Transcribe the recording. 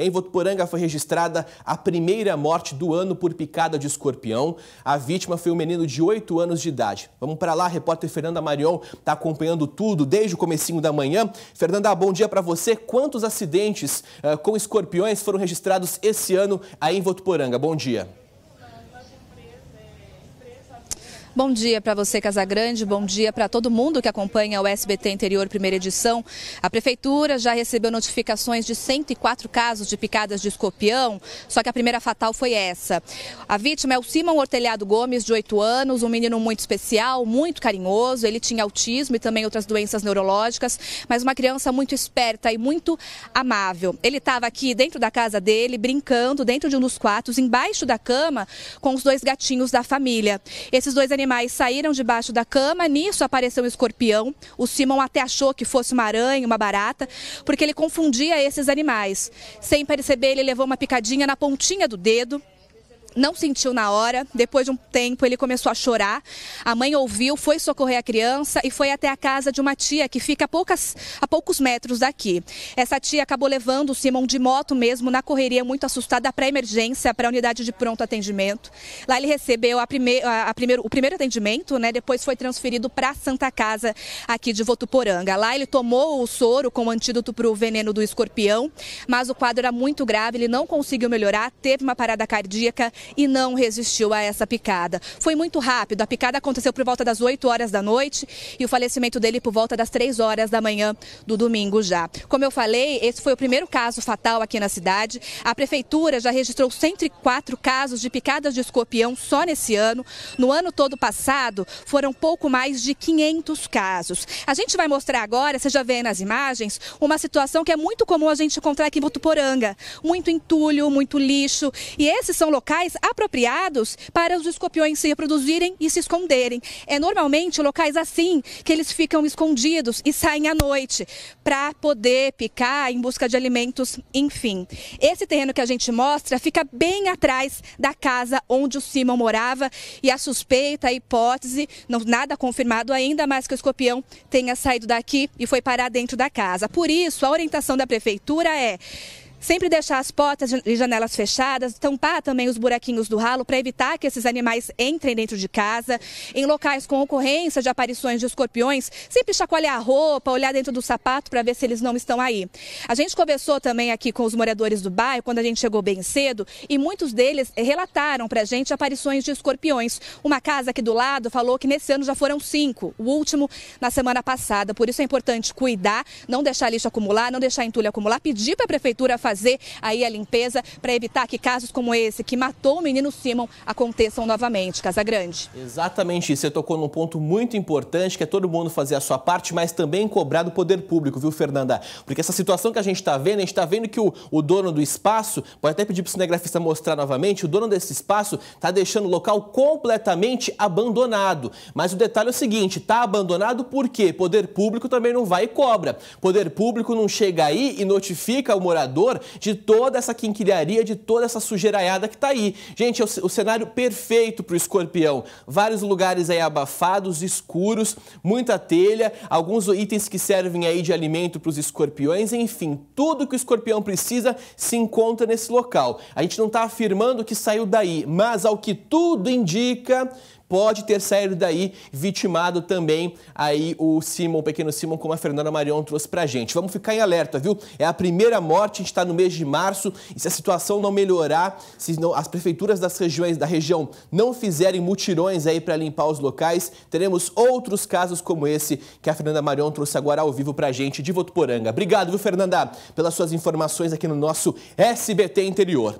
Em Votuporanga foi registrada a primeira morte do ano por picada de escorpião. A vítima foi um menino de 8 anos de idade. Vamos para lá, a repórter Fernanda Marion está acompanhando tudo desde o comecinho da manhã. Fernanda, bom dia para você. Quantos acidentes uh, com escorpiões foram registrados esse ano aí em Votuporanga? Bom dia. Bom dia para você, Casagrande. Bom dia para todo mundo que acompanha o SBT Interior Primeira Edição. A Prefeitura já recebeu notificações de 104 casos de picadas de escorpião, só que a primeira fatal foi essa. A vítima é o Simão Ortelhado Gomes, de 8 anos, um menino muito especial, muito carinhoso. Ele tinha autismo e também outras doenças neurológicas, mas uma criança muito esperta e muito amável. Ele estava aqui dentro da casa dele, brincando, dentro de um dos quartos, embaixo da cama, com os dois gatinhos da família. Esses dois animais animais saíram debaixo da cama, nisso apareceu um escorpião. O Simon até achou que fosse uma aranha, uma barata, porque ele confundia esses animais. Sem perceber, ele levou uma picadinha na pontinha do dedo não sentiu na hora. Depois de um tempo, ele começou a chorar. A mãe ouviu, foi socorrer a criança e foi até a casa de uma tia que fica a, poucas, a poucos metros daqui. Essa tia acabou levando o Simon de moto mesmo, na correria, muito assustada, para emergência, para a unidade de pronto atendimento. Lá ele recebeu a prime, a, a primeiro, o primeiro atendimento, né? depois foi transferido para a Santa Casa aqui de Votuporanga. Lá ele tomou o soro com antídoto para o veneno do escorpião, mas o quadro era muito grave, ele não conseguiu melhorar, teve uma parada cardíaca e não resistiu a essa picada. Foi muito rápido, a picada aconteceu por volta das 8 horas da noite e o falecimento dele por volta das 3 horas da manhã do domingo já. Como eu falei, esse foi o primeiro caso fatal aqui na cidade. A prefeitura já registrou 104 casos de picadas de escorpião só nesse ano. No ano todo passado, foram pouco mais de 500 casos. A gente vai mostrar agora, você já vê nas imagens, uma situação que é muito comum a gente encontrar aqui em Botuporanga. Muito entulho, muito lixo. E esses são locais apropriados para os escorpiões se reproduzirem e se esconderem. É normalmente locais assim que eles ficam escondidos e saem à noite para poder picar em busca de alimentos, enfim. Esse terreno que a gente mostra fica bem atrás da casa onde o Simon morava e a suspeita, a hipótese, não, nada confirmado ainda, mas que o escorpião tenha saído daqui e foi parar dentro da casa. Por isso, a orientação da prefeitura é Sempre deixar as portas e janelas fechadas, tampar também os buraquinhos do ralo para evitar que esses animais entrem dentro de casa. Em locais com ocorrência de aparições de escorpiões, sempre chacoalhar a roupa, olhar dentro do sapato para ver se eles não estão aí. A gente conversou também aqui com os moradores do bairro quando a gente chegou bem cedo e muitos deles relataram para a gente aparições de escorpiões. Uma casa aqui do lado falou que nesse ano já foram cinco, o último na semana passada. Por isso é importante cuidar, não deixar lixo acumular, não deixar entulho acumular, pedir para a prefeitura fazer fazer aí a limpeza para evitar que casos como esse, que matou o menino Simon, aconteçam novamente. Casa Grande. Exatamente isso. Você tocou num ponto muito importante, que é todo mundo fazer a sua parte, mas também cobrar do poder público, viu, Fernanda? Porque essa situação que a gente está vendo, a gente está vendo que o, o dono do espaço, pode até pedir para o cinegrafista mostrar novamente, o dono desse espaço está deixando o local completamente abandonado. Mas o detalhe é o seguinte, está abandonado porque poder público também não vai e cobra. Poder público não chega aí e notifica o morador de toda essa quinquilharia, de toda essa sujeiraiada que está aí. Gente, é o, o cenário perfeito para o escorpião. Vários lugares aí abafados, escuros, muita telha, alguns itens que servem aí de alimento para os escorpiões, enfim, tudo que o escorpião precisa se encontra nesse local. A gente não está afirmando que saiu daí, mas ao que tudo indica, pode ter saído daí vitimado também aí o Simon, o pequeno Simon, como a Fernanda Marion trouxe pra gente. Vamos ficar em alerta, viu? É a primeira morte, a gente está no mês de março, e se a situação não melhorar, se não, as prefeituras das regiões da região não fizerem mutirões aí para limpar os locais, teremos outros casos como esse que a Fernanda Marion trouxe agora ao vivo pra gente de Votuporanga. Obrigado, viu, Fernanda, pelas suas informações aqui no nosso SBT Interior.